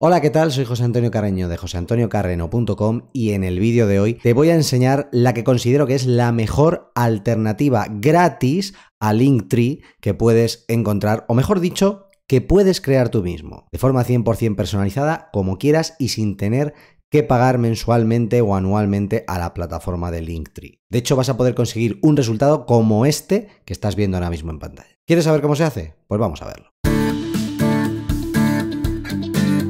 Hola, ¿qué tal? Soy José Antonio Carreño de joseantoniocarreno.com y en el vídeo de hoy te voy a enseñar la que considero que es la mejor alternativa gratis a Linktree que puedes encontrar, o mejor dicho, que puedes crear tú mismo, de forma 100% personalizada, como quieras y sin tener que pagar mensualmente o anualmente a la plataforma de Linktree. De hecho, vas a poder conseguir un resultado como este que estás viendo ahora mismo en pantalla. ¿Quieres saber cómo se hace? Pues vamos a verlo.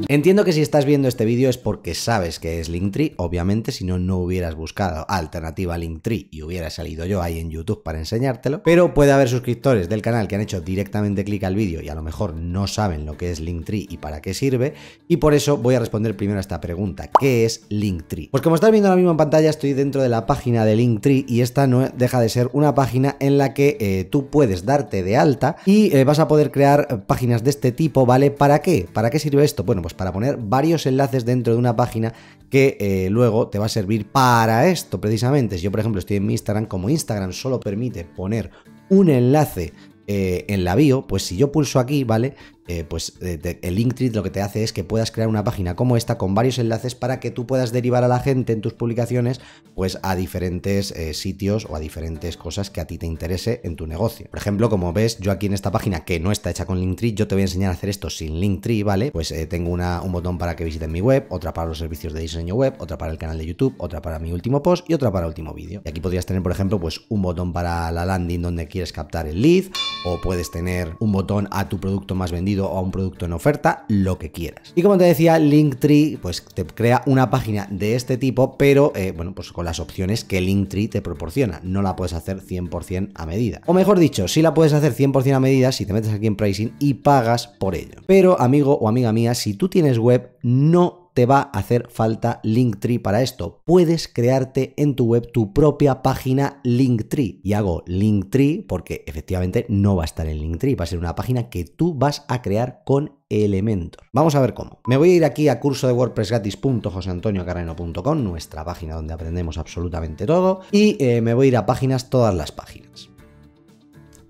Entiendo que si estás viendo este vídeo es porque sabes que es Linktree, obviamente si no, no hubieras buscado alternativa Linktree y hubiera salido yo ahí en YouTube para enseñártelo, pero puede haber suscriptores del canal que han hecho directamente clic al vídeo y a lo mejor no saben lo que es Linktree y para qué sirve, y por eso voy a responder primero a esta pregunta, ¿qué es Linktree? Pues como estás viendo ahora mismo en pantalla, estoy dentro de la página de Linktree y esta no deja de ser una página en la que eh, tú puedes darte de alta y eh, vas a poder crear eh, páginas de este tipo, ¿vale? ¿Para qué? ¿Para qué sirve esto? Bueno, pues para poner varios enlaces dentro de una página que eh, luego te va a servir para esto precisamente. Si yo, por ejemplo, estoy en mi Instagram, como Instagram solo permite poner un enlace eh, en la bio, pues si yo pulso aquí, ¿vale? Eh, pues eh, el Linktree lo que te hace es que puedas crear una página como esta con varios enlaces para que tú puedas derivar a la gente en tus publicaciones pues a diferentes eh, sitios o a diferentes cosas que a ti te interese en tu negocio. Por ejemplo, como ves, yo aquí en esta página que no está hecha con Linktree, yo te voy a enseñar a hacer esto sin Linktree, ¿vale? Pues tengo un botón para que visiten mi web, otra para los servicios de diseño web, otra para el canal de YouTube, otra para mi último post y otra para último vídeo. Y aquí podrías tener, por ejemplo, pues un botón para la landing donde quieres captar el lead o puedes tener un botón a tu producto más vendido o a un producto en oferta, lo que quieras. Y como te decía, Linktree pues te crea una página de este tipo, pero eh, bueno, pues con las opciones que Linktree te proporciona. No la puedes hacer 100% a medida. O mejor dicho, sí la puedes hacer 100% a medida si te metes aquí en pricing y pagas por ello. Pero amigo o amiga mía, si tú tienes web, no te va a hacer falta Linktree para esto. Puedes crearte en tu web tu propia página Linktree. Y hago Linktree porque efectivamente no va a estar en Linktree, va a ser una página que tú vas a crear con Elementor. Vamos a ver cómo. Me voy a ir aquí a curso de WordPress nuestra página donde aprendemos absolutamente todo, y eh, me voy a ir a páginas, todas las páginas.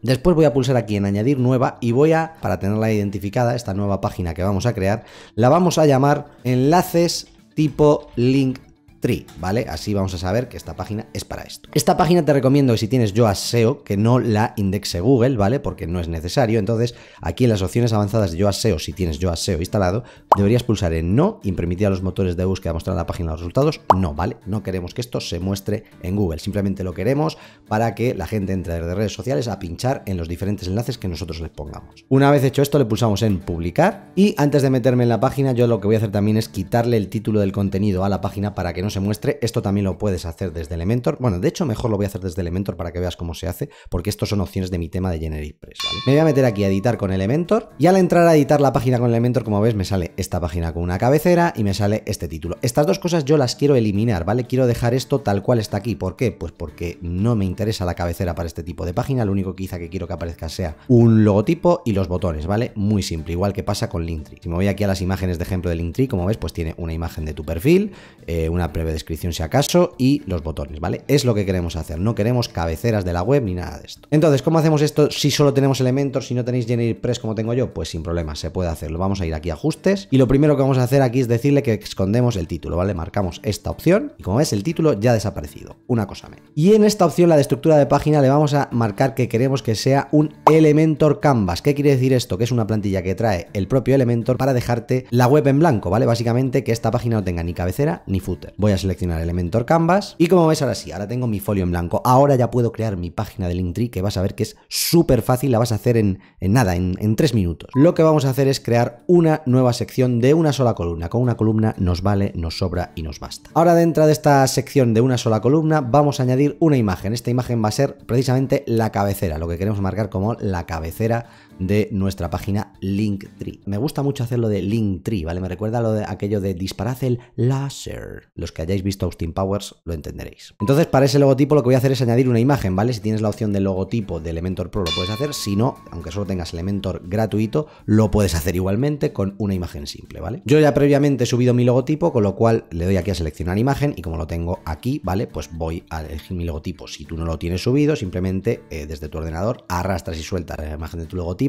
Después voy a pulsar aquí en añadir nueva y voy a, para tenerla identificada, esta nueva página que vamos a crear, la vamos a llamar enlaces tipo link Tree, ¿vale? Así vamos a saber que esta página es para esto. Esta página te recomiendo que si tienes Yoast SEO, que no la indexe Google, ¿vale? Porque no es necesario. Entonces, aquí en las opciones avanzadas de Yoast si tienes Yoast SEO instalado, deberías pulsar en no y permitir a los motores de búsqueda mostrar la página los resultados. No, ¿vale? No queremos que esto se muestre en Google. Simplemente lo queremos para que la gente entre desde redes sociales a pinchar en los diferentes enlaces que nosotros les pongamos. Una vez hecho esto, le pulsamos en publicar y antes de meterme en la página, yo lo que voy a hacer también es quitarle el título del contenido a la página para que no se muestre. Esto también lo puedes hacer desde Elementor. Bueno, de hecho, mejor lo voy a hacer desde Elementor para que veas cómo se hace, porque estos son opciones de mi tema de GeneratePress, ¿vale? Me voy a meter aquí a editar con Elementor y al entrar a editar la página con Elementor, como ves, me sale esta página con una cabecera y me sale este título. Estas dos cosas yo las quiero eliminar, ¿vale? Quiero dejar esto tal cual está aquí. ¿Por qué? Pues porque no me interesa la cabecera para este tipo de página. Lo único quizá que quiero que aparezca sea un logotipo y los botones, ¿vale? Muy simple, igual que pasa con Linktree. Si me voy aquí a las imágenes de ejemplo de Linktree, como ves, pues tiene una imagen de tu perfil, eh, una breve descripción si acaso y los botones, ¿vale? Es lo que queremos hacer, no queremos cabeceras de la web ni nada de esto. Entonces, ¿cómo hacemos esto si solo tenemos elementos si no tenéis Press como tengo yo? Pues sin problema, se puede hacerlo. Vamos a ir aquí ajustes y lo primero que vamos a hacer aquí es decirle que escondemos el título, ¿vale? Marcamos esta opción y como ves el título ya ha desaparecido, una cosa menos. Y en esta opción, la de estructura de página, le vamos a marcar que queremos que sea un Elementor Canvas. ¿Qué quiere decir esto? Que es una plantilla que trae el propio Elementor para dejarte la web en blanco, ¿vale? Básicamente que esta página no tenga ni cabecera ni footer voy a seleccionar Elementor Canvas y como ves ahora sí, ahora tengo mi folio en blanco, ahora ya puedo crear mi página de Linktree que vas a ver que es súper fácil, la vas a hacer en, nada, en, en tres minutos. Lo que vamos a hacer es crear una nueva sección de una sola columna, con una columna nos vale, nos sobra y nos basta. Ahora dentro de esta sección de una sola columna vamos a añadir una imagen, esta imagen va a ser precisamente la cabecera, lo que queremos marcar como la cabecera de nuestra página Linktree. Me gusta mucho hacerlo de Linktree, ¿vale? Me recuerda lo de aquello de disparad el láser. Los que hayáis visto Austin Powers lo entenderéis. Entonces, para ese logotipo lo que voy a hacer es añadir una imagen, ¿vale? Si tienes la opción de logotipo de Elementor Pro lo puedes hacer, si no, aunque solo tengas Elementor gratuito, lo puedes hacer igualmente con una imagen simple, ¿vale? Yo ya previamente he subido mi logotipo, con lo cual le doy aquí a seleccionar imagen y como lo tengo aquí, ¿vale? Pues voy a elegir mi logotipo. Si tú no lo tienes subido, simplemente eh, desde tu ordenador arrastras y sueltas la imagen de tu logotipo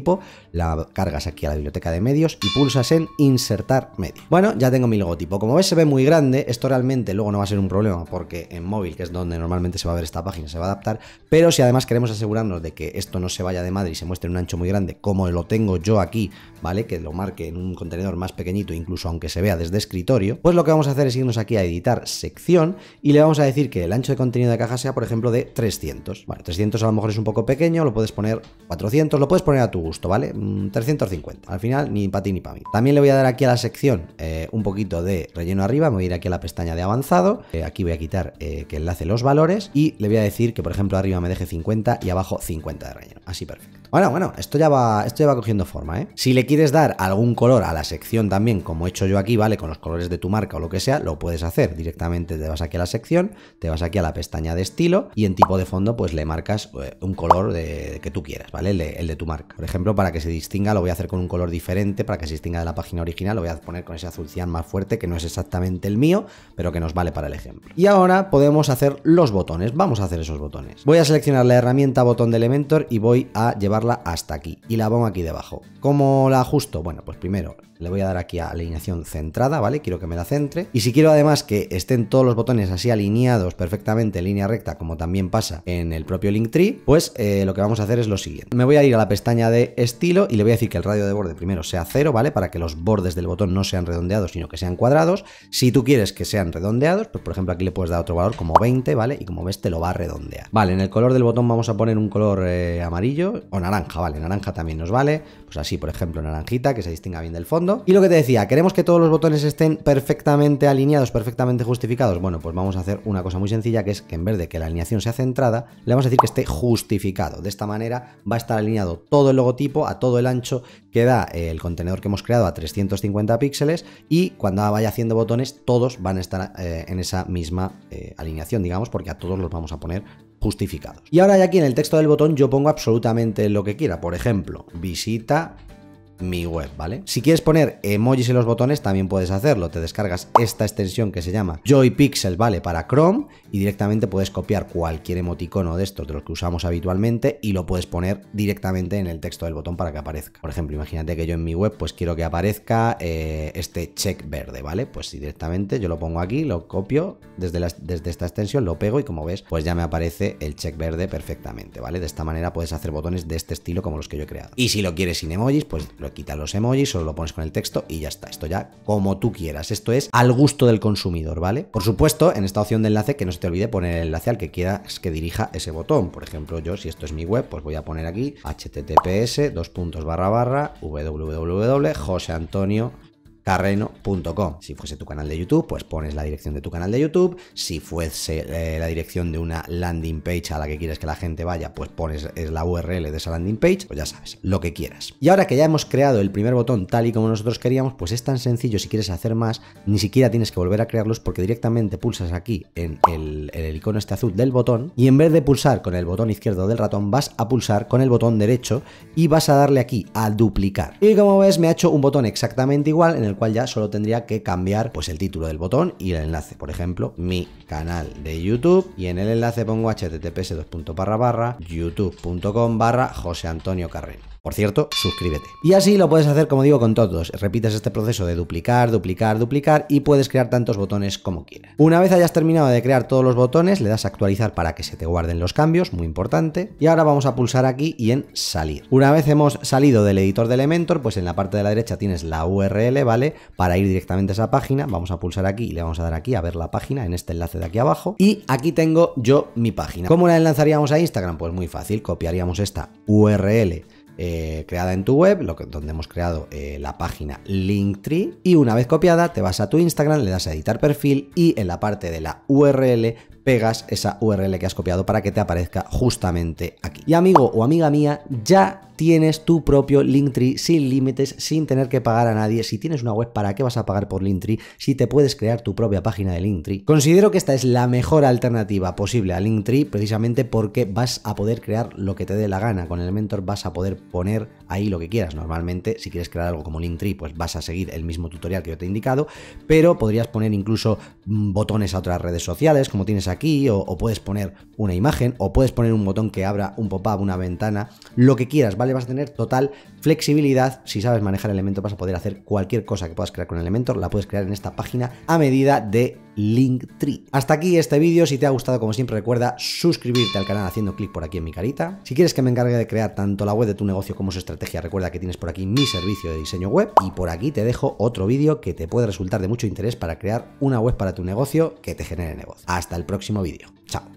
la cargas aquí a la biblioteca de medios y pulsas en insertar medio. Bueno, ya tengo mi logotipo. Como ves, se ve muy grande. Esto realmente luego no va a ser un problema porque en móvil, que es donde normalmente se va a ver esta página, se va a adaptar. Pero si además queremos asegurarnos de que esto no se vaya de madre y se muestre un ancho muy grande, como lo tengo yo aquí, ¿vale? Que lo marque en un contenedor más pequeñito, incluso aunque se vea desde escritorio, pues lo que vamos a hacer es irnos aquí a editar sección y le vamos a decir que el ancho de contenido de caja sea, por ejemplo, de 300. Bueno, 300 a lo mejor es un poco pequeño, lo puedes poner 400, lo puedes poner a tu justo ¿vale? 350. Mm, Al final, ni para ti ni para mí. También le voy a dar aquí a la sección eh, un poquito de relleno arriba. Me voy a ir aquí a la pestaña de avanzado. Eh, aquí voy a quitar eh, que enlace los valores. Y le voy a decir que, por ejemplo, arriba me deje 50 y abajo 50 de relleno. Así perfecto. Bueno, bueno, esto ya va, esto ya va cogiendo forma, ¿eh? Si le quieres dar algún color a la sección también, como he hecho yo aquí, ¿vale? Con los colores de tu marca o lo que sea, lo puedes hacer. Directamente te vas aquí a la sección, te vas aquí a la pestaña de estilo y en tipo de fondo pues le marcas eh, un color que tú quieras, ¿vale? El de, tu marca. Por ejemplo, para que se distinga lo voy a hacer con un color diferente, para que se distinga de la página original lo voy a poner con ese azul cian más fuerte que no es exactamente el mío, pero que nos vale para el ejemplo. Y ahora podemos hacer los botones. Vamos a hacer esos botones. Voy a seleccionar la herramienta botón de Elementor y voy a llevar la hasta aquí y la pongo aquí debajo. ¿Cómo la ajusto? Bueno, pues primero le voy a dar aquí a alineación centrada, ¿vale? Quiero que me la centre. Y si quiero además que estén todos los botones así alineados perfectamente en línea recta, como también pasa en el propio Linktree, pues eh, lo que vamos a hacer es lo siguiente. Me voy a ir a la pestaña de estilo y le voy a decir que el radio de borde primero sea cero, ¿vale? Para que los bordes del botón no sean redondeados, sino que sean cuadrados. Si tú quieres que sean redondeados, pues por ejemplo aquí le puedes dar otro valor como 20, ¿vale? Y como ves te lo va a redondear. Vale, en el color del botón vamos a poner un color eh, amarillo o naranja, ¿vale? Naranja también nos vale. Pues así, por ejemplo, naranjita, que se distinga bien del fondo y lo que te decía, queremos que todos los botones estén perfectamente alineados, perfectamente justificados. Bueno, pues vamos a hacer una cosa muy sencilla, que es que en vez de que la alineación sea centrada, le vamos a decir que esté justificado. De esta manera va a estar alineado todo el logotipo a todo el ancho que da eh, el contenedor que hemos creado a 350 píxeles y cuando vaya haciendo botones, todos van a estar eh, en esa misma eh, alineación, digamos, porque a todos los vamos a poner justificados. Y ahora ya aquí en el texto del botón yo pongo absolutamente lo que quiera. Por ejemplo, visita mi web, ¿vale? Si quieres poner emojis en los botones, también puedes hacerlo. Te descargas esta extensión que se llama Joy Pixel, ¿vale? Para Chrome y directamente puedes copiar cualquier emoticono de estos, de los que usamos habitualmente, y lo puedes poner directamente en el texto del botón para que aparezca. Por ejemplo, imagínate que yo en mi web pues quiero que aparezca eh, este check verde, ¿vale? Pues directamente yo lo pongo aquí, lo copio desde, desde esta extensión, lo pego y como ves, pues ya me aparece el check verde perfectamente, ¿vale? De esta manera puedes hacer botones de este estilo como los que yo he creado. Y si lo quieres sin emojis, pues lo quitas los emojis, solo lo pones con el texto y ya está. Esto ya como tú quieras. Esto es al gusto del consumidor, ¿vale? Por supuesto, en esta opción de enlace que no se te olvide poner el enlace al que quieras que dirija ese botón. Por ejemplo, yo si esto es mi web, pues voy a poner aquí https dos barra carreno.com. Si fuese tu canal de YouTube, pues pones la dirección de tu canal de YouTube. Si fuese eh, la dirección de una landing page a la que quieres que la gente vaya, pues pones la URL de esa landing page. Pues ya sabes, lo que quieras. Y ahora que ya hemos creado el primer botón tal y como nosotros queríamos, pues es tan sencillo si quieres hacer más, ni siquiera tienes que volver a crearlos porque directamente pulsas aquí en el, el icono este azul del botón y en vez de pulsar con el botón izquierdo del ratón, vas a pulsar con el botón derecho y vas a darle aquí a duplicar. Y como ves, me ha hecho un botón exactamente igual en cual ya solo tendría que cambiar pues el título del botón y el enlace. Por ejemplo, mi canal de YouTube y en el enlace pongo https youtube.com barra José Antonio Carreño por cierto, suscríbete. Y así lo puedes hacer, como digo, con todos. Repites este proceso de duplicar, duplicar, duplicar y puedes crear tantos botones como quieras. Una vez hayas terminado de crear todos los botones, le das a actualizar para que se te guarden los cambios, muy importante. Y ahora vamos a pulsar aquí y en salir. Una vez hemos salido del editor de Elementor, pues en la parte de la derecha tienes la URL, ¿vale? Para ir directamente a esa página, vamos a pulsar aquí y le vamos a dar aquí a ver la página en este enlace de aquí abajo. Y aquí tengo yo mi página. ¿Cómo la enlazaríamos a Instagram? Pues muy fácil, copiaríamos esta URL eh, creada en tu web, donde hemos creado eh, la página Linktree. Y una vez copiada, te vas a tu Instagram, le das a editar perfil y en la parte de la URL pegas esa URL que has copiado para que te aparezca justamente aquí. Y amigo o amiga mía, ya tienes tu propio Linktree sin límites, sin tener que pagar a nadie. Si tienes una web, ¿para qué vas a pagar por Linktree? Si te puedes crear tu propia página de Linktree. Considero que esta es la mejor alternativa posible a Linktree precisamente porque vas a poder crear lo que te dé la gana. Con Elementor vas a poder poner ahí lo que quieras. Normalmente, si quieres crear algo como Linktree, pues vas a seguir el mismo tutorial que yo te he indicado, pero podrías poner incluso mm, botones a otras redes sociales, como tienes aquí, o, puedes poner una imagen, o puedes poner un botón que abra un pop-up, una ventana, lo que quieras, ¿vale? Vas a tener total flexibilidad. Si sabes manejar elemento vas a poder hacer cualquier cosa que puedas crear con elemento la puedes crear en esta página a medida de Linktree. Hasta aquí este vídeo, si te ha gustado como siempre recuerda suscribirte al canal haciendo clic por aquí en mi carita. Si quieres que me encargue de crear tanto la web de tu negocio como su estrategia, recuerda que tienes por aquí mi servicio de diseño web y por aquí te dejo otro vídeo que te puede resultar de mucho interés para crear una web para tu negocio que te genere negocio. Hasta el próximo vídeo. Chao.